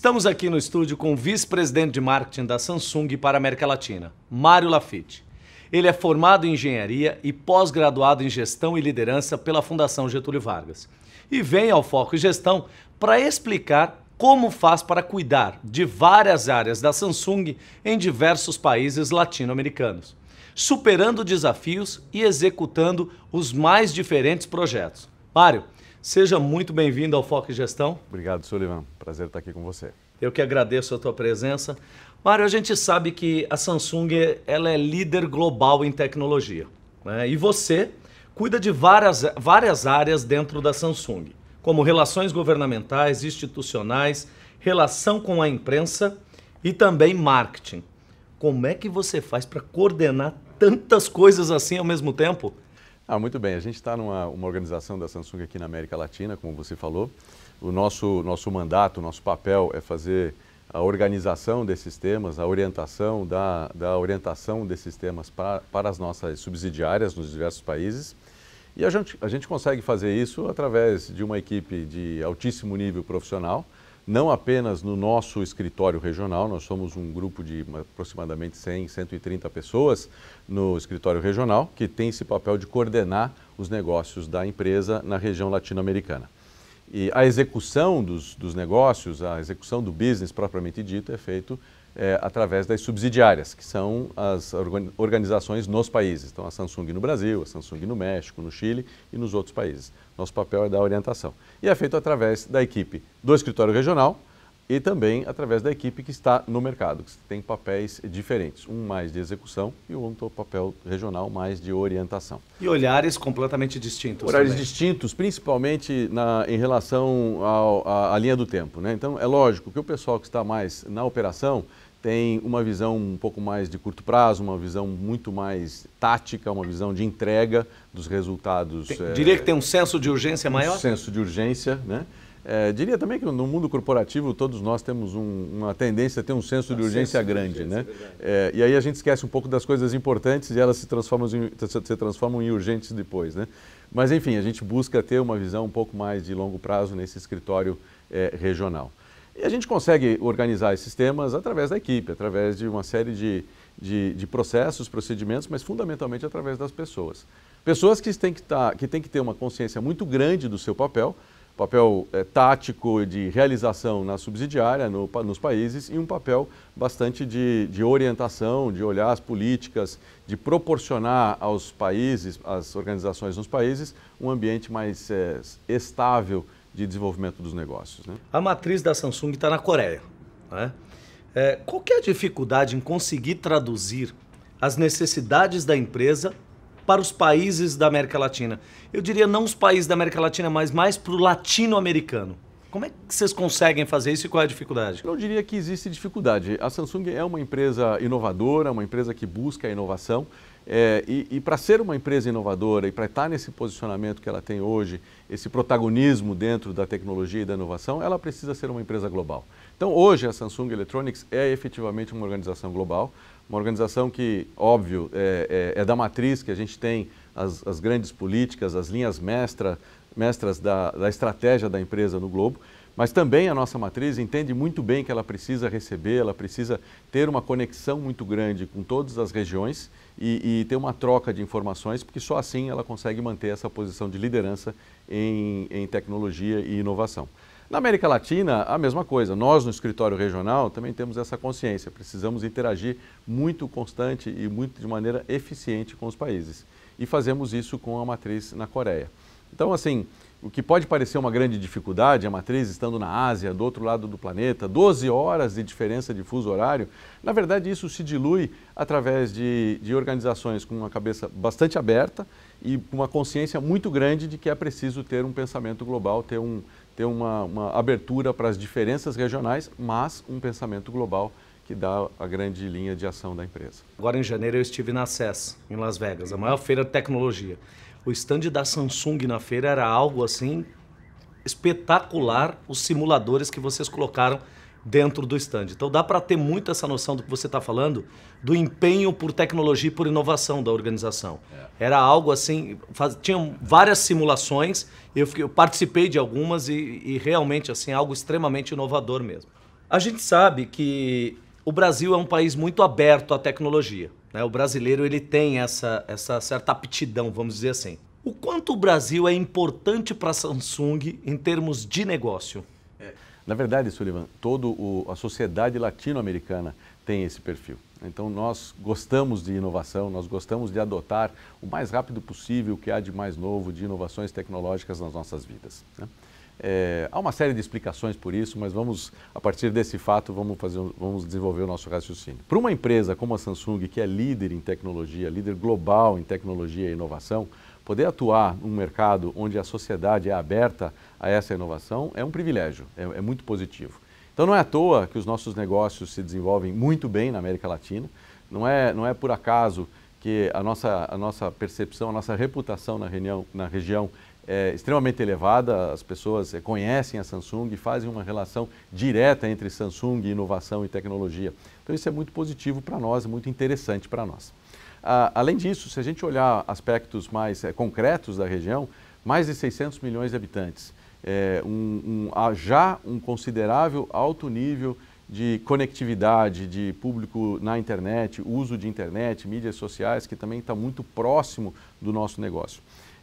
Estamos aqui no estúdio com o vice-presidente de marketing da Samsung para a América Latina, Mário Lafitte. Ele é formado em engenharia e pós-graduado em gestão e liderança pela Fundação Getúlio Vargas. E vem ao Foco Gestão para explicar como faz para cuidar de várias áreas da Samsung em diversos países latino-americanos, superando desafios e executando os mais diferentes projetos. Mário, Seja muito bem-vindo ao Foco Gestão. Obrigado, Sullivan. Prazer estar aqui com você. Eu que agradeço a tua presença. Mário, a gente sabe que a Samsung ela é líder global em tecnologia. Né? E você cuida de várias, várias áreas dentro da Samsung, como relações governamentais, institucionais, relação com a imprensa e também marketing. Como é que você faz para coordenar tantas coisas assim ao mesmo tempo? Ah, muito bem. A gente está numa uma organização da Samsung aqui na América Latina, como você falou. O nosso, nosso mandato, nosso papel é fazer a organização desses temas, a orientação da, da orientação desses temas para, para as nossas subsidiárias nos diversos países. E a gente, a gente consegue fazer isso através de uma equipe de altíssimo nível profissional, não apenas no nosso escritório regional, nós somos um grupo de aproximadamente 100, 130 pessoas no escritório regional, que tem esse papel de coordenar os negócios da empresa na região latino-americana. E a execução dos, dos negócios, a execução do business propriamente dito, é feito é, através das subsidiárias, que são as organizações nos países. Então, a Samsung no Brasil, a Samsung no México, no Chile e nos outros países. Nosso papel é dar orientação. E é feito através da equipe do escritório regional, e também através da equipe que está no mercado, que tem papéis diferentes, um mais de execução e o outro papel regional mais de orientação. E olhares completamente distintos. Olhares também. distintos, principalmente na, em relação à linha do tempo. Né? Então, é lógico que o pessoal que está mais na operação tem uma visão um pouco mais de curto prazo, uma visão muito mais tática, uma visão de entrega dos resultados. Tem, é, diria que tem um senso de urgência maior? Um senso de urgência, né? É, diria também que no mundo corporativo todos nós temos um, uma tendência a ter um senso um de ah, urgência senso grande, de urgência, né? É, é, e aí a gente esquece um pouco das coisas importantes e elas se transformam em, se transformam em urgentes depois, né? Mas enfim, a gente busca ter uma visão um pouco mais de longo prazo nesse escritório é, regional. E a gente consegue organizar esses temas através da equipe, através de uma série de, de, de processos, procedimentos, mas fundamentalmente através das pessoas. Pessoas que têm que, tá, que têm que ter uma consciência muito grande do seu papel, papel é, tático de realização na subsidiária, no, nos países, e um papel bastante de, de, orientação, de olhar as políticas, de proporcionar aos países, às organizações nos países, um ambiente mais é, estável de desenvolvimento dos negócios. Né? A matriz da Samsung está na Coreia. Né? É, qual é a dificuldade em conseguir traduzir as necessidades da empresa para os países da América Latina. Eu diria não os países da América Latina, mas mais para o latino-americano. Como é que vocês conseguem fazer isso e qual é a dificuldade? Eu diria que existe dificuldade. A Samsung é uma empresa inovadora, uma empresa que busca a inovação. É, e, e para ser uma empresa inovadora e para estar nesse posicionamento que ela tem hoje, esse protagonismo dentro da tecnologia e da inovação, ela precisa ser uma empresa global. Então, hoje, a Samsung Electronics é efetivamente uma organização global uma organização que, óbvio, é, é, é da matriz que a gente tem as, as grandes políticas, as linhas mestra, mestras da, da estratégia da empresa no globo, mas também a nossa matriz entende muito bem que ela precisa receber, ela precisa ter uma conexão muito grande com todas as regiões e, e ter uma troca de informações, porque só assim ela consegue manter essa posição de liderança em, em tecnologia e inovação. Na América Latina, a mesma coisa. Nós, no escritório regional, também temos essa consciência. Precisamos interagir muito constante e muito de maneira eficiente com os países. E fazemos isso com a matriz na Coreia. Então, assim, o que pode parecer uma grande dificuldade, a matriz estando na Ásia, do outro lado do planeta, 12 horas de diferença de fuso horário, na verdade isso se dilui através de, de organizações com uma cabeça bastante aberta e com uma consciência muito grande de que é preciso ter um pensamento global, ter um, ter uma, uma abertura para as diferenças regionais, mas um pensamento global que dá a grande linha de ação da empresa. Agora em janeiro eu estive na CES, em Las Vegas, a maior feira de tecnologia. O stand da Samsung na feira era algo assim espetacular, os simuladores que vocês colocaram dentro do stand. Então dá para ter muito essa noção do que você está falando, do empenho por tecnologia e por inovação da organização. É. Era algo assim, faz, tinham várias simulações, eu, eu participei de algumas e, e, realmente assim algo extremamente inovador mesmo. A gente sabe que o Brasil é um país muito aberto à tecnologia. Né? O brasileiro ele tem essa, essa certa aptidão, vamos dizer assim. O quanto o Brasil é importante para a Samsung em termos de negócio? É. Na verdade, Sullivan, toda a sociedade latino-americana tem esse perfil. Então, nós gostamos de inovação, nós gostamos de adotar o mais rápido possível o que há de mais novo de inovações tecnológicas nas nossas vidas. Né? É, há uma série de explicações por isso, mas vamos, a partir desse fato, vamos, fazer, vamos desenvolver o nosso raciocínio. Para uma empresa como a Samsung, que é líder em tecnologia, líder global em tecnologia e inovação, poder atuar num mercado onde a sociedade é aberta a essa inovação é um privilégio, é, é muito positivo. Então não é à toa que os nossos negócios se desenvolvem muito bem na América Latina, não é, não é por acaso que a nossa, a nossa percepção, a nossa reputação na, reunião, na região é extremamente elevada, as pessoas é, conhecem a Samsung e fazem uma relação direta entre Samsung, inovação e tecnologia. Então isso é muito positivo para nós, é muito interessante para nós. Ah, além disso, se a gente olhar aspectos mais é, concretos da região, mais de 600 milhões de habitantes, é, um, um, já um considerável alto nível de conectividade de público na internet, uso de internet, mídias sociais, que também está muito próximo do nosso negócio.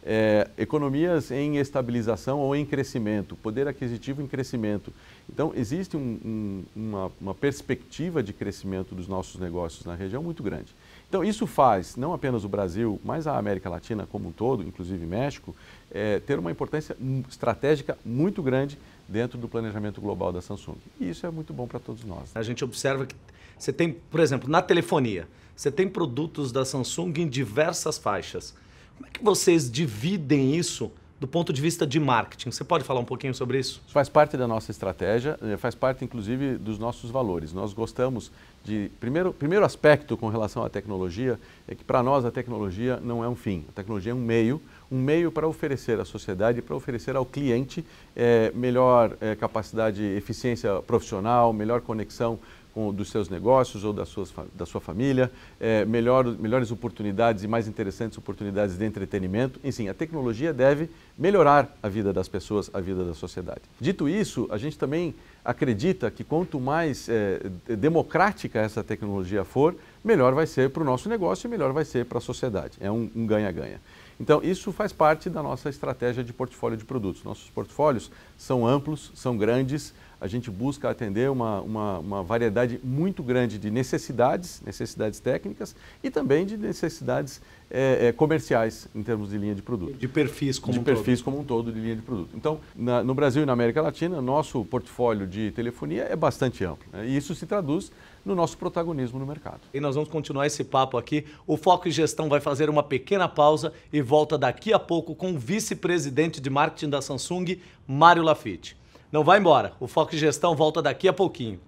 É, economias em estabilização ou em crescimento, poder aquisitivo em crescimento. Então, existe um, um, uma, uma perspectiva de crescimento dos nossos negócios na região muito grande. Então, isso faz não apenas o Brasil, mas a América Latina como um todo, inclusive México, é, ter uma importância estratégica muito grande dentro do planejamento global da Samsung. E isso é muito bom para todos nós. A gente observa que você tem, por exemplo, na telefonia, você tem produtos da Samsung em diversas faixas. Como é que vocês dividem isso? do ponto de vista de marketing. Você pode falar um pouquinho sobre isso? Faz parte da nossa estratégia, eh, faz parte inclusive dos nossos valores. Nós gostamos de primeiro, primeiro aspecto com relação à tecnologia é que para nós a tecnologia não é um fim, a tecnologia é um meio, um meio para oferecer à sociedade, para oferecer ao cliente é, melhor é, capacidade, eficiência profissional, melhor conexão com, dos seus negócios ou da, suas, da sua família, é, melhor, melhores oportunidades e mais interessantes oportunidades de entretenimento. Enfim, a tecnologia deve melhorar a vida das pessoas, a vida da sociedade. Dito isso, a gente também acredita que quanto mais é, democrática essa tecnologia for, melhor vai ser para o nosso negócio e melhor vai ser para a sociedade. É um ganha-ganha. Um então, isso faz parte da nossa estratégia de portfólio de produtos. Nossos portfólios são amplos, são grandes, a gente busca atender uma, uma, uma, variedade muito grande de necessidades, necessidades técnicas e também de necessidades é, é, comerciais em termos de linha de produto. De perfis como de um perfis todo. perfis como um todo de linha de produto. Então, na, no Brasil e na América Latina, nosso portfólio de telefonia é bastante amplo. Né? E isso se traduz no nosso protagonismo no mercado. E nós vamos continuar esse papo aqui. O Foco e Gestão vai fazer uma pequena pausa e volta daqui a pouco com o vice-presidente de marketing da Samsung, Mário Lafitte. Não vai embora, o Foco de Gestão volta daqui a pouquinho.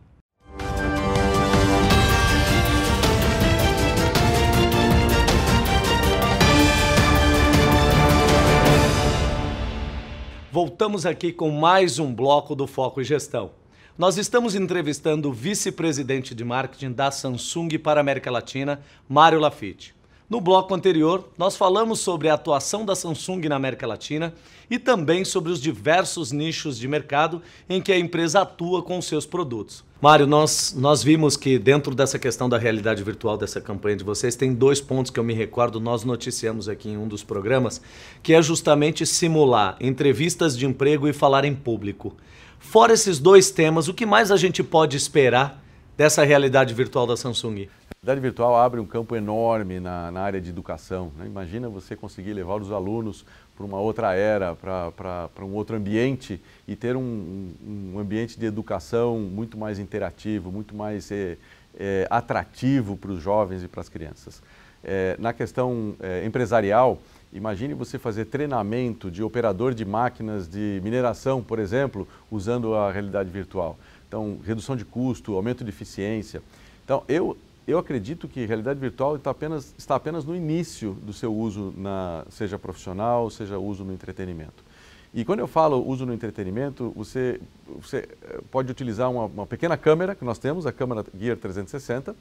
Voltamos aqui com mais um bloco do Foco e Gestão. Nós estamos entrevistando o vice-presidente de marketing da Samsung para a América Latina, Mário Lafitte. No bloco anterior, nós falamos sobre a atuação da Samsung na América Latina e também sobre os diversos nichos de mercado em que a empresa atua com seus produtos. Mário, nós, nós vimos que dentro dessa questão da realidade virtual dessa campanha de vocês, tem dois pontos que eu me recordo, nós noticiamos aqui em um dos programas, que é justamente simular entrevistas de emprego e falar em público. Fora esses dois temas, o que mais a gente pode esperar dessa realidade virtual da Samsung? A realidade virtual abre um campo enorme na, na área de educação. Né? Imagina você conseguir levar os alunos para uma outra era, para um outro ambiente e ter um, um, ambiente de educação muito mais interativo, muito mais é, é, atrativo para os jovens e para as crianças. É, na questão empresarial, Imagine você fazer treinamento de operador de máquinas de mineração, por exemplo, usando a realidade virtual. Então, redução de custo, aumento de eficiência. Então, eu, eu acredito que realidade virtual está apenas, está apenas no início do seu uso, na, seja profissional, seja uso no entretenimento. E quando eu falo uso no entretenimento, você, você eh, pode utilizar uma, uma pequena câmera que nós temos, a câmera Gear 360,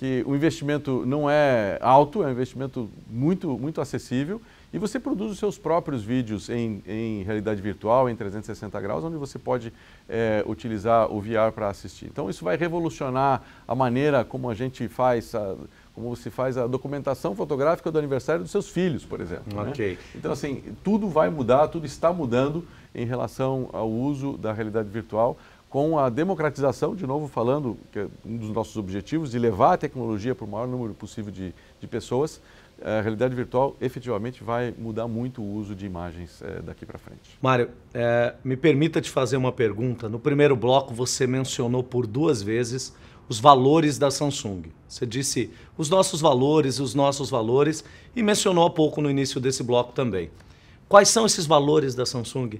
que o investimento não é alto, é um investimento muito, muito acessível e você produz os seus próprios vídeos em, em realidade virtual, em 360 graus, onde você pode é, utilizar o VR para assistir. Então isso vai revolucionar a maneira como a gente faz, a, como se faz a documentação fotográfica do aniversário dos seus filhos, por exemplo. Né? Ok. Né? Então assim, tudo vai mudar, tudo está mudando em relação ao uso da realidade virtual com a democratização, de novo falando, que é um dos nossos objetivos, de levar a tecnologia para o maior número possível de, de pessoas, eh, a realidade virtual efetivamente vai mudar muito o uso de imagens é, daqui para frente. Mário, é, me permita te fazer uma pergunta. No primeiro bloco, você mencionou por duas vezes os valores da Samsung. Você disse os nossos valores, os nossos valores, e mencionou há pouco no início desse bloco também. Quais são esses valores da Samsung?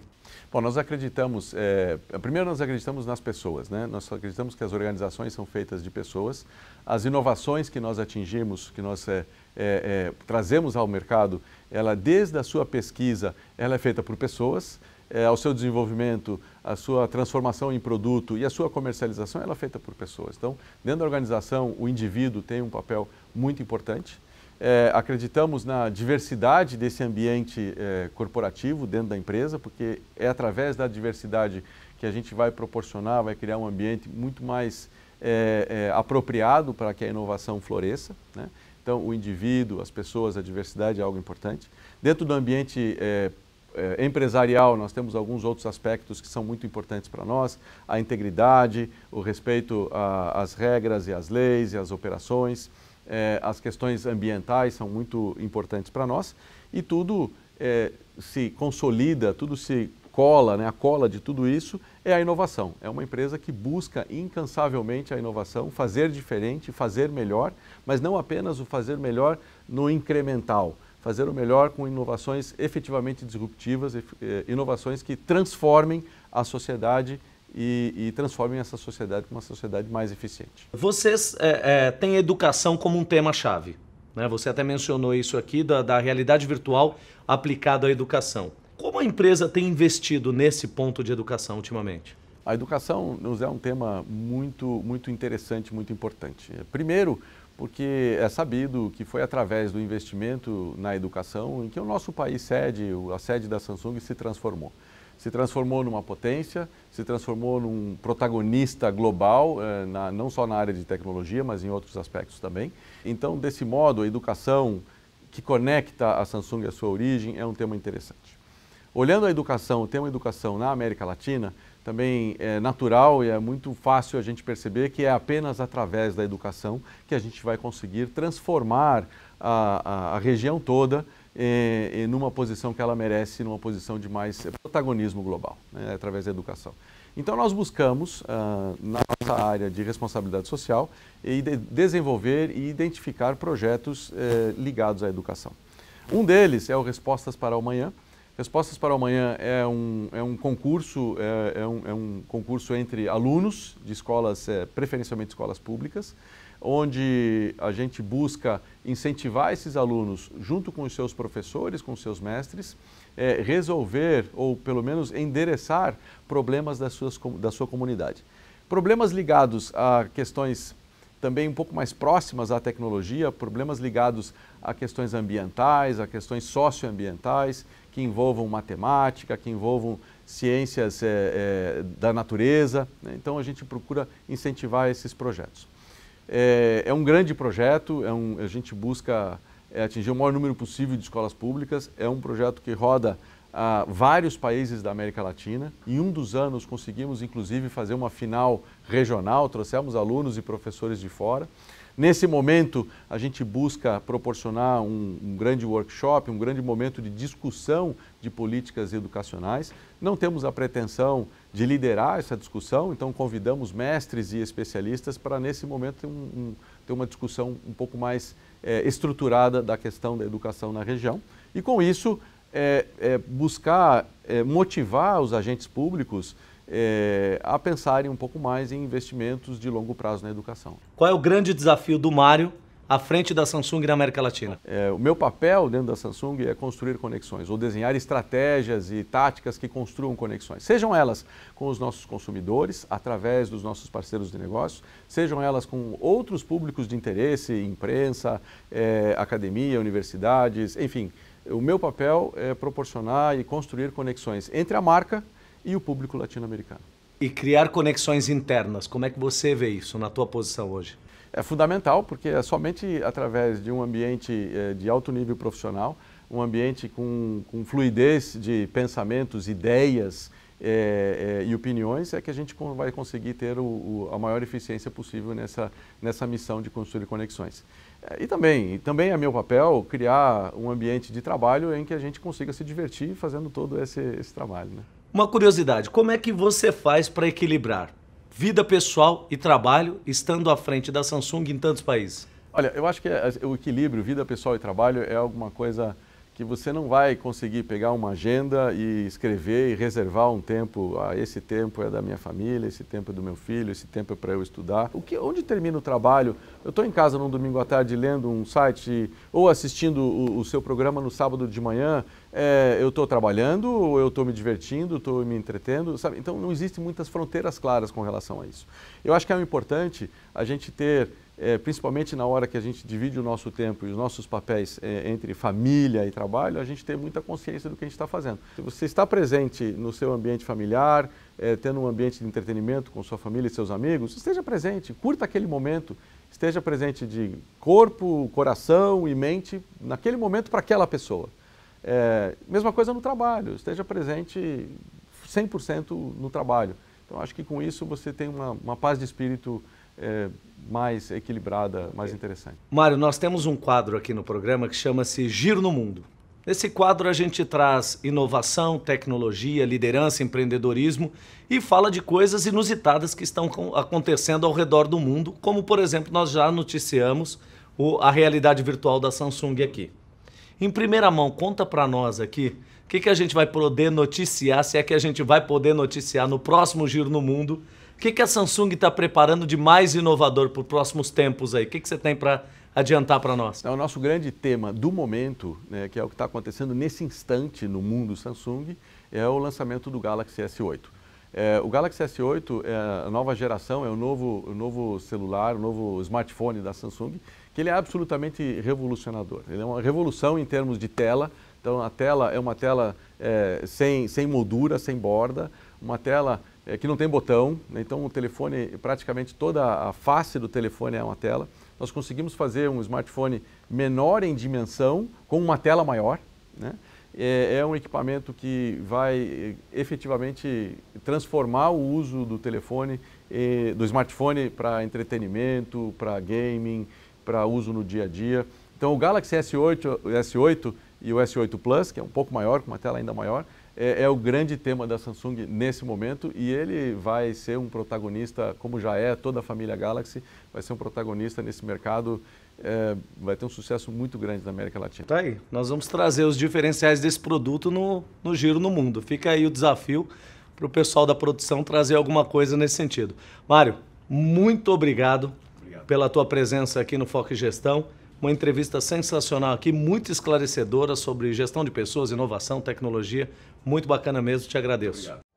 Bom, nós acreditamos, é, primeiro nós acreditamos nas pessoas, né? Nós acreditamos que as organizações são feitas de pessoas. As inovações que nós atingimos, que nós é, é, é trazemos ao mercado, ela desde a sua pesquisa, ela é feita por pessoas. É, ao seu desenvolvimento, a sua transformação em produto e a sua comercialização, ela é feita por pessoas. Então, dentro da organização, o indivíduo tem um papel muito importante. É, acreditamos na diversidade desse ambiente é, corporativo dentro da empresa, porque é através da diversidade que a gente vai proporcionar, vai criar um ambiente muito mais é, é apropriado para que a inovação floresça. Né? Então, o indivíduo, as pessoas, a diversidade é algo importante. Dentro do ambiente é, é, empresarial, nós temos alguns outros aspectos que são muito importantes para nós: a integridade, o respeito às regras e às leis e às operações é, as questões ambientais são muito importantes para nós e tudo é, se consolida, tudo se cola, né? a cola de tudo isso é a inovação. É uma empresa que busca incansavelmente a inovação, fazer diferente, fazer melhor, mas não apenas o fazer melhor no incremental, fazer o melhor com inovações efetivamente disruptivas, eh, inovações que transformem a sociedade e, e transformem essa sociedade em uma sociedade mais eficiente. Vocês é, é, têm educação como um tema-chave. Né? Você até mencionou isso aqui, da, da realidade virtual aplicada à educação. Como a empresa tem investido nesse ponto de educação ultimamente? A educação nos é um tema muito, muito interessante, muito importante. Primeiro, porque é sabido que foi através do investimento na educação em que o nosso país sede, a sede da Samsung, se transformou se transformou numa potência, se transformou num protagonista global, eh, na, não só na área de tecnologia, mas em outros aspectos também. Então, desse modo, a educação que conecta a Samsung à sua origem é um tema interessante. Olhando a educação, o tema educação na América Latina, também é natural e é muito fácil a gente perceber que é apenas através da educação que a gente vai conseguir transformar a, a, a região toda eh, numa posição que ela merece, numa posição de mais protagonismo global, né, através da educação. Então, nós buscamos, ah, na nossa área de responsabilidade social, e de desenvolver e identificar projetos eh, ligados à educação. Um deles é o Respostas para o Amanhã. Respostas para o Amanhã é um, é um concurso, é, é, um, é um concurso entre alunos de escolas, eh, preferencialmente escolas públicas, onde a gente busca incentivar esses alunos, junto com os seus professores, com os seus mestres, é, resolver ou pelo menos endereçar problemas das suas, da sua comunidade. Problemas ligados a questões também um pouco mais próximas à tecnologia, problemas ligados a questões ambientais, a questões socioambientais, que envolvam matemática, que envolvam ciências é, é, da natureza. Né? Então a gente procura incentivar esses projetos. É, é um grande projeto, é um, a gente busca é, atingir o maior número possível de escolas públicas. É um projeto que roda a vários países da América Latina. Em um dos anos conseguimos, inclusive, fazer uma final regional, trouxemos alunos e professores de fora. Nesse momento, a gente busca proporcionar um, um, grande workshop, um grande momento de discussão de políticas educacionais. Não temos a pretensão de liderar essa discussão, então convidamos mestres e especialistas para, nesse momento, ter, um, um, ter uma discussão um pouco mais é, estruturada da questão da educação na região. E, com isso, é, é, buscar motivar os agentes públicos é, a pensarem um pouco mais em investimentos de longo prazo na educação. Qual é o grande desafio do Mário à frente da Samsung na América Latina? É, o meu papel dentro da Samsung é construir conexões ou desenhar estratégias e táticas que construam conexões. Sejam elas com os nossos consumidores, através dos nossos parceiros de negócios, sejam elas com outros públicos de interesse, imprensa, é, academia, universidades, enfim. O meu papel é proporcionar e construir conexões entre a marca e o público latino-americano. E criar conexões internas, como é que você vê isso na tua posição hoje? É fundamental, porque é somente através de um ambiente eh, de alto nível profissional, um ambiente com, com fluidez de pensamentos, ideias é, é, e opiniões, é que a gente vai conseguir ter o, o, a maior eficiência possível nessa, nessa missão de construir conexões. E também, também é meu papel criar um ambiente de trabalho em que a gente consiga se divertir fazendo todo esse, esse trabalho. Né? Uma curiosidade, como é que você faz para equilibrar vida pessoal e trabalho estando à frente da Samsung em tantos países? Olha, eu acho que é, o equilíbrio vida pessoal e trabalho é alguma coisa que você não vai conseguir pegar uma agenda e escrever e reservar um tempo. Ah, esse tempo é da minha família, esse tempo é do meu filho, esse tempo é para eu estudar. O que, onde termina o trabalho? Eu estou em casa num domingo à tarde lendo um site ou assistindo o, o seu programa no sábado de manhã. É, eu estou trabalhando ou eu estou me divertindo, estou me entretendo, sabe? Então não existem muitas fronteiras claras com relação a isso. Eu acho que é importante a gente ter é, principalmente na hora que a gente divide o nosso tempo e os nossos papéis é, entre família e trabalho, a gente tem muita consciência do que a gente está fazendo. Se você está presente no seu ambiente familiar, é, tendo um ambiente de entretenimento com sua família e seus amigos, esteja presente, curta aquele momento, esteja presente de corpo, coração e mente naquele momento para aquela pessoa. É, mesma coisa no trabalho, esteja presente 100% no trabalho. Então, acho que com isso você tem uma, uma paz de espírito é, mais equilibrada, mais interessante. Mário, nós temos um quadro aqui no programa que chama-se Giro no Mundo. Nesse quadro a gente traz inovação, tecnologia, liderança, empreendedorismo e fala de coisas inusitadas que estão acontecendo ao redor do mundo, como por exemplo nós já noticiamos a realidade virtual da Samsung aqui. Em primeira mão, conta para nós aqui o que, que a gente vai poder noticiar, se é que a gente vai poder noticiar no próximo Giro no Mundo que, que a Samsung está preparando de mais inovador para os próximos tempos aí? O que, que você tem para adiantar para nós? É o nosso grande tema do momento, né, que é o que está acontecendo nesse instante no mundo Samsung, é o lançamento do Galaxy S8. É, o Galaxy S8 é a nova geração, é o novo, o novo celular, o novo smartphone da Samsung, que ele é absolutamente revolucionador. Ele é uma revolução em termos de tela. Então, a tela é uma tela é, sem, sem moldura, sem borda, uma tela é, que não tem botão, né? então o telefone, praticamente toda a face do telefone é uma tela. Nós conseguimos fazer um smartphone menor em dimensão, com uma tela maior. Né? É, é um equipamento que vai eh, efetivamente transformar o uso do telefone, eh, do smartphone para entretenimento, para gaming, para uso no dia a dia. Então o Galaxy S8, S8 e o S8 Plus, que é um pouco maior, com uma tela ainda maior, é, é, o grande tema da Samsung nesse momento e ele vai ser um protagonista, como já é toda a família Galaxy, vai ser um protagonista nesse mercado, é, vai ter um sucesso muito grande na América Latina. Tá aí, nós vamos trazer os diferenciais desse produto no, no giro no mundo. Fica aí o desafio para o pessoal da produção trazer alguma coisa nesse sentido. Mário, muito obrigado, obrigado. pela tua presença aqui no Foco Gestão uma entrevista sensacional aqui, muito esclarecedora sobre gestão de pessoas, inovação, tecnologia. Muito bacana mesmo, te agradeço. Obrigado.